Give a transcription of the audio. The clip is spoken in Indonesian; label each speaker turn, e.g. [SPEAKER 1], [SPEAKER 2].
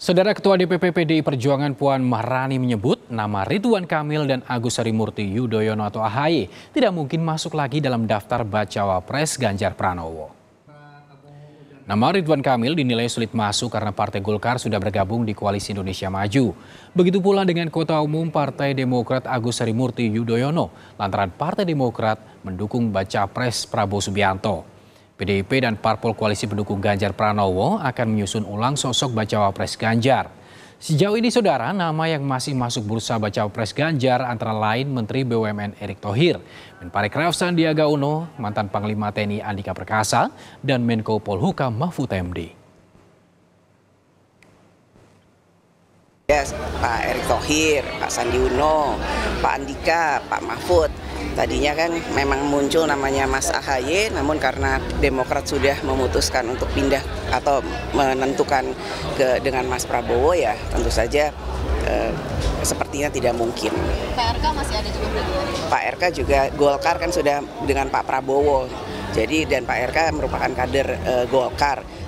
[SPEAKER 1] Saudara Ketua DPP PDI Perjuangan Puan Maharani menyebut nama Ridwan Kamil dan Agus Harimurti Yudhoyono atau AHY tidak mungkin masuk lagi dalam daftar bacawa pres Ganjar Pranowo. Nama Ridwan Kamil dinilai sulit masuk karena Partai Golkar sudah bergabung di Koalisi Indonesia Maju. Begitu pula dengan Kota Umum Partai Demokrat Agus Harimurti Yudhoyono lantaran Partai Demokrat mendukung baca pres Prabowo Subianto. PDIP dan parpol koalisi pendukung Ganjar Pranowo akan menyusun ulang sosok bacawa pres Ganjar. Sejauh ini saudara, nama yang masih masuk bursa bacawa pres Ganjar antara lain Menteri BUMN Erick Thohir, Menparekraf Sandiaga Uno, mantan Panglima TNI Andika Perkasa, dan Menko Polhukam Mahfud MD.
[SPEAKER 2] Yes, Pak Erick Thohir, Pak Sandi Uno, Pak Andika, Pak Mahfud, Tadinya kan memang muncul namanya Mas AHY, namun karena Demokrat sudah memutuskan untuk pindah atau menentukan ke dengan Mas Prabowo ya tentu saja eh, sepertinya tidak mungkin. Pak RK masih ada juga berarti? Ya? Pak RK juga Golkar kan sudah dengan Pak Prabowo, jadi dan Pak RK merupakan kader eh, Golkar.